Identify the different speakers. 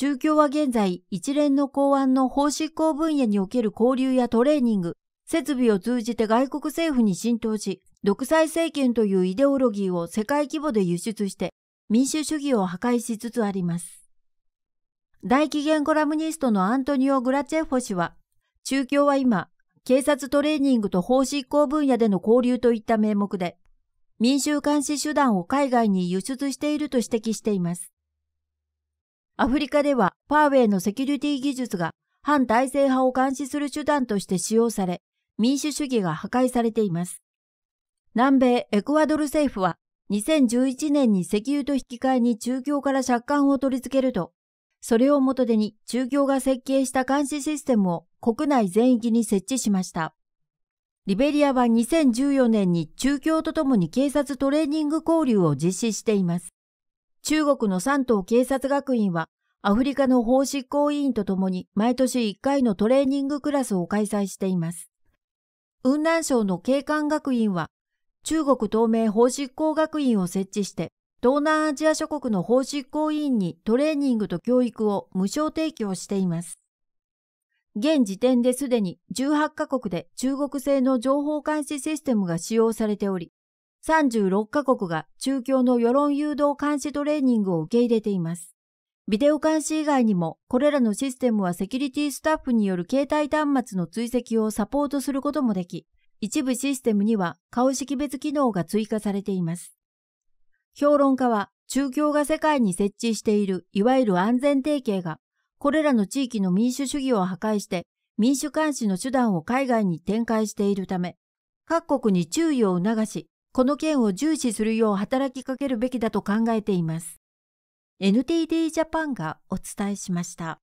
Speaker 1: 中共は現在、一連の公安の法執行分野における交流やトレーニング、設備を通じて外国政府に浸透し、独裁政権というイデオロギーを世界規模で輸出して民主主義を破壊しつつあります。大紀元コラムニストのアントニオ・グラチェフォ氏は、中共は今、警察トレーニングと法執行分野での交流といった名目で、民衆監視手段を海外に輸出していると指摘しています。アフリカではファーウェイのセキュリティ技術が反体制派を監視する手段として使用され、民主主義が破壊されています。南米エクアドル政府は2011年に石油と引き換えに中共から借款を取り付けると、それを元手に中共が設計した監視システムを国内全域に設置しました。リベリアは2014年に中共と共に警察トレーニング交流を実施しています。中国の山東警察学院はアフリカの法執行委員とともに毎年1回のトレーニングクラスを開催しています。雲南省の警官学院は中国東明法執行学院を設置して東南アジア諸国の法執行委員にトレーニングと教育を無償提供しています。現時点ですでに18カ国で中国製の情報監視システムが使用されており、36カ国が中共の世論誘導監視トレーニングを受け入れています。ビデオ監視以外にも、これらのシステムはセキュリティスタッフによる携帯端末の追跡をサポートすることもでき、一部システムには顔識別機能が追加されています。評論家は、中共が世界に設置しているいわゆる安全提携が、これらの地域の民主主義を破壊して民主監視の手段を海外に展開しているため、各国に注意を促し、この件を重視するよう働きかけるべきだと考えています。NTD ジャパンがお伝えしました。